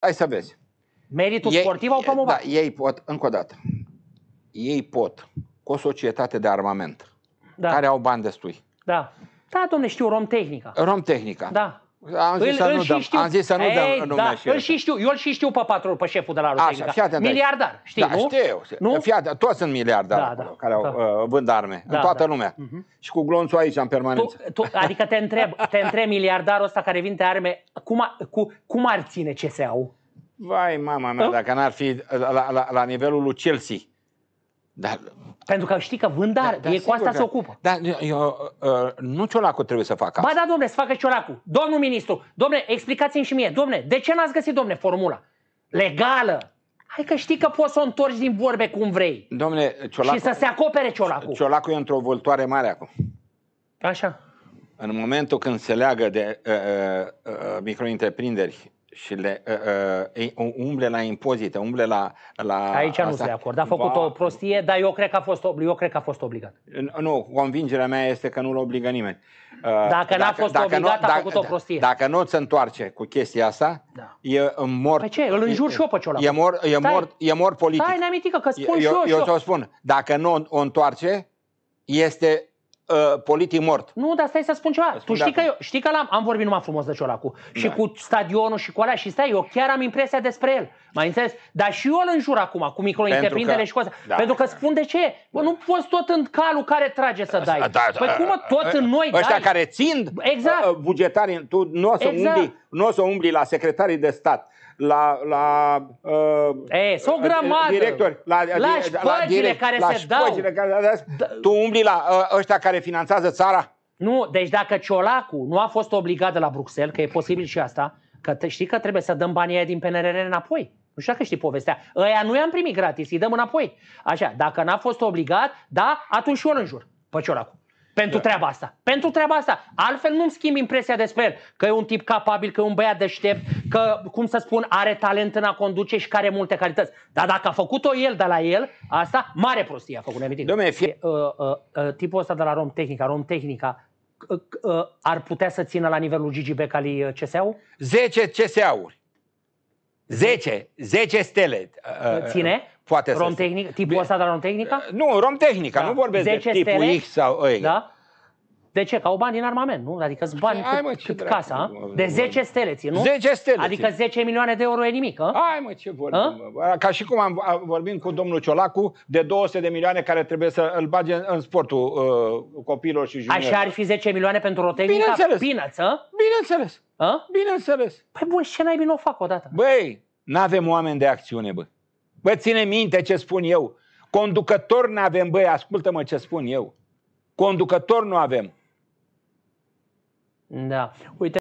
Hai să vezi. Meritul ei, sportiv au promovat. Da, ei pot, încă o dată, ei pot cu o societate de armament da. care au bani destui. Da. Da, domne, știu, rom tehnica. Rom tehnica. Da. Am zis îl, să îl nu dăm, știu. am zis să nu Ei, dăm nume da, și îl și știu, eu îl și știu pe patron, pe șeful de la Rotehnica. Deci- Miliardar, da, știi, da, nu? știu. Nu? Fiat, toți sunt miliardari da, da, care da. au, uh, vând arme, da, în toată da. lumea. Uh-huh. Și cu glonțul aici, în permanență. Tu, tu, adică te întreb, te întreb miliardarul ăsta care vinde arme, cum, cu, cum ar ține se au? Vai, mama mea, dacă n-ar fi la, la, la nivelul lui Chelsea dar, Pentru că știi că vândare, da, da, e cu asta că, se ocupă. Da, eu, uh, nu ciolacul trebuie să facă asta. Ba da, domne, să facă ciolacul. Domnul ministru, domne, explicați-mi și mie, domne, de ce n-ați găsit, domne, formula? Legală. Hai că știi că poți să o întorci din vorbe cum vrei. Domne, ciolacul... Și să se acopere ciolacul. Ciolacul e într-o voltoare mare acum. Așa. În momentul când se leagă de uh, uh, micro-întreprinderi și le, uh, uh, umble la impozite, umble la... la Aici nu sunt de acord. A făcut Va... o prostie, dar eu cred că a fost, eu cred că a fost obligat. Nu, convingerea mea este că nu-l obligă nimeni. Uh, dacă, n-a fost dacă obligat, dacă, a făcut dacă, o prostie. Dacă nu ți întoarce cu chestia asta, da. e mor... Pe păi ce? Îl înjur și eu pe E mor, e mor, e mor politic. Stai, că spun eu, și eu. Eu ți-o spun. Dacă nu o întoarce, este uh, politic mort. Nu, dar stai să spun ceva. Să Spun tu știi că, eu, știi că l-am, am vorbit numai frumos de Ciolacu da. și cu stadionul și cu alea și stai, eu chiar am impresia despre el. Mai înțeles? Dar și eu îl înjur acum cu microinterprindere și cu asta. Da. Pentru că spun de ce. Bă, nu poți tot în calul care trage să dai. Da, da, da, păi cum da, tot da. în noi Ăștia care țind exact. Uh, bugetarii, tu nu o să exact. undi nu o să umbli la secretarii de stat, la, la uh, e, sau uh, directori, la, la, la, care la se dau. Care, da. tu umbli la uh, ăștia care finanțează țara? Nu, deci dacă Ciolacu nu a fost obligat de la Bruxelles, că e posibil și asta, că știi că trebuie să dăm banii aia din PNRR înapoi. Nu știu că știi povestea. Ăia nu i-am primit gratis, îi dăm înapoi. Așa, dacă n-a fost obligat, da, atunci și o îl înjur pe Ciolacu. Pentru da. treaba asta. Pentru treaba asta. Altfel nu-mi schimb impresia despre el. Că e un tip capabil, că e un băiat deștept, că, cum să spun, are talent în a conduce și care are multe calități. Dar dacă a făcut-o el de la el, asta, mare prostie a făcut. Dom'le, fie... uh, uh, uh, tipul ăsta de la Rom Tehnica, Rom Tehnica, uh, uh, ar putea să țină la nivelul Gigi Becali CSA-ul? 10 CSA-uri. 10, 10 stele. Ține? Poate rom tehnic, tipul ăsta de Romtehnica? Eh, nu, Romtehnica, da. nu vorbesc de tipul stele, X sau Y. Da? De ce? Ca o bani din armament, nu? Adică sunt bani Hai, mă, cât dracu, casa, mă, de 10 stele ție, nu? 10 stele Adică 10 milioane de euro e nimic, a? Ă? Hai mă, ce vorbim, ă? Mă. Ca și cum am, vorbim cu domnul Ciolacu de 200 de milioane care trebuie să îl bage în, sportul uh, ă, copilor și juniorilor. Așa ar fi 10 milioane pentru o tehnică? Bineînțeles. Pinăță? Bineînțeles. A? Bineînțeles. Păi bun, ce n-ai bine o fac odată? Băi, n-avem oameni de acțiune, bă. Bă, ține minte ce spun eu. Conducător nu avem, băi, ascultă-mă ce spun eu. Conducător nu avem. Da. Uite,